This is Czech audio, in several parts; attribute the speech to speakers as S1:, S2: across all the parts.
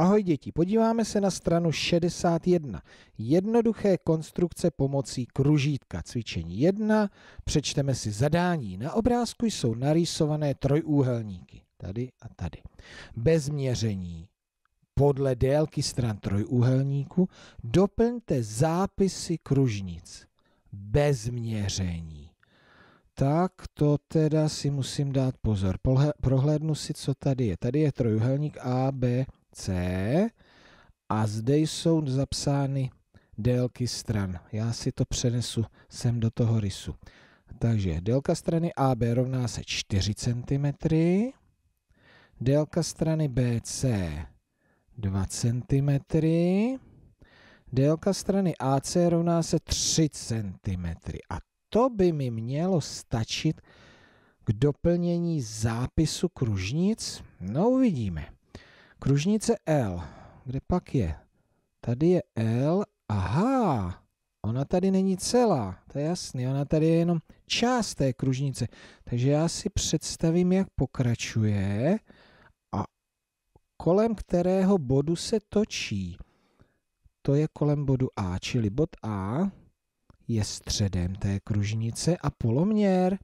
S1: Ahoj děti, podíváme se na stranu 61. Jednoduché konstrukce pomocí kružítka. Cvičení 1. Přečteme si zadání. Na obrázku jsou narýsované trojúhelníky. Tady a tady. Bez měření. Podle délky stran trojúhelníku doplňte zápisy kružnic. Bez měření. Tak to teda si musím dát pozor. Prohlédnu si, co tady je. Tady je trojuhelník A, B, C a zde jsou zapsány délky stran. Já si to přenesu sem do toho rysu. Takže délka strany AB rovná se 4 cm, délka strany BC 2 cm, délka strany AC rovná se 3 cm. A to by mi mělo stačit k doplnění zápisu kružnic? No uvidíme. Kružnice L. Kde pak je? Tady je L. Aha, ona tady není celá, to je jasný. Ona tady je jenom část té kružnice. Takže já si představím, jak pokračuje a kolem kterého bodu se točí. To je kolem bodu A, čili bod A je středem té kružnice a poloměr.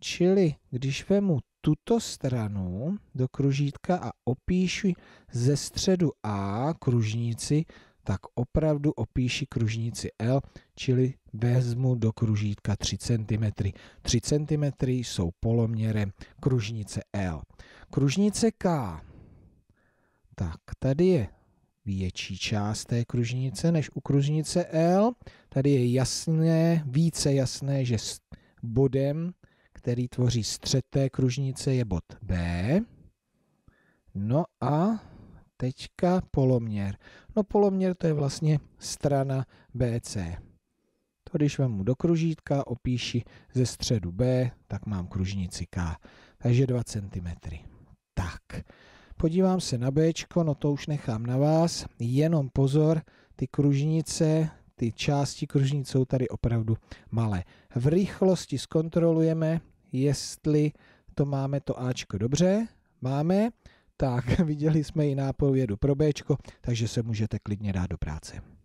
S1: Čili když vemu tuto stranu do kružítka a opíšu ze středu A kružnici, tak opravdu opíši kružnici L, čili vezmu do kružítka 3 cm. 3 cm jsou poloměrem kružnice L. Kružnice K. Tak, tady je větší část té kružnice než u kružnice L. Tady je jasné, více jasné, že s bodem který tvoří střed té kružnice, je bod B. No a teďka poloměr. No poloměr to je vlastně strana BC. To když vemu do kružítka, opíši ze středu B, tak mám kružnici K. Takže 2 cm. Tak, podívám se na B, no to už nechám na vás. Jenom pozor, ty kružnice, ty části kružnice jsou tady opravdu malé. V rychlosti zkontrolujeme, jestli to máme to Ačko dobře. Máme. Tak, viděli jsme i nápovědu pro Bčko, takže se můžete klidně dát do práce.